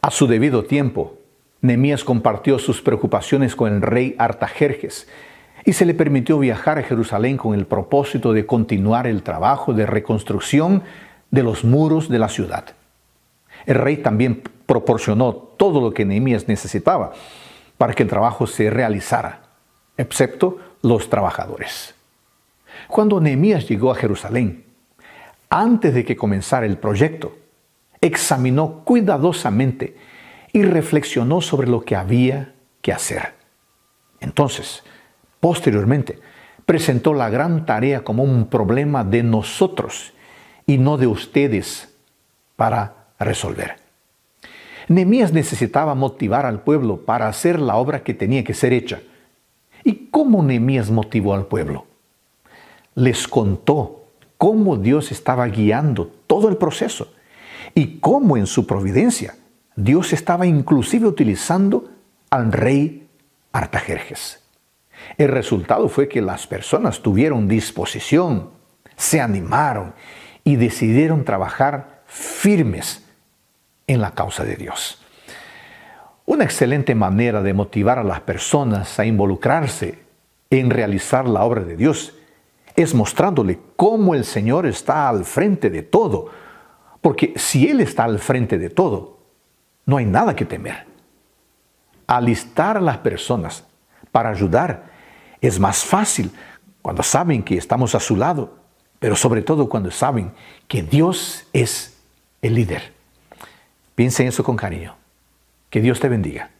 A su debido tiempo, Nemías compartió sus preocupaciones con el rey Artajerjes y se le permitió viajar a Jerusalén con el propósito de continuar el trabajo de reconstrucción de los muros de la ciudad. El rey también proporcionó todo lo que Nehemías necesitaba para que el trabajo se realizara, excepto los trabajadores. Cuando Nehemías llegó a Jerusalén, antes de que comenzara el proyecto, examinó cuidadosamente y reflexionó sobre lo que había que hacer. Entonces, posteriormente, presentó la gran tarea como un problema de nosotros y no de ustedes para resolver. Nemías necesitaba motivar al pueblo para hacer la obra que tenía que ser hecha. ¿Y cómo Nemías motivó al pueblo? Les contó cómo Dios estaba guiando todo el proceso y cómo en su providencia Dios estaba inclusive utilizando al rey Artajerjes. El resultado fue que las personas tuvieron disposición, se animaron y decidieron trabajar firmes en la causa de Dios. Una excelente manera de motivar a las personas a involucrarse en realizar la obra de Dios es mostrándole cómo el Señor está al frente de todo, porque si Él está al frente de todo, no hay nada que temer. Alistar a las personas para ayudar es más fácil cuando saben que estamos a su lado, pero sobre todo cuando saben que Dios es el líder. Piensa en eso con cariño. Que Dios te bendiga.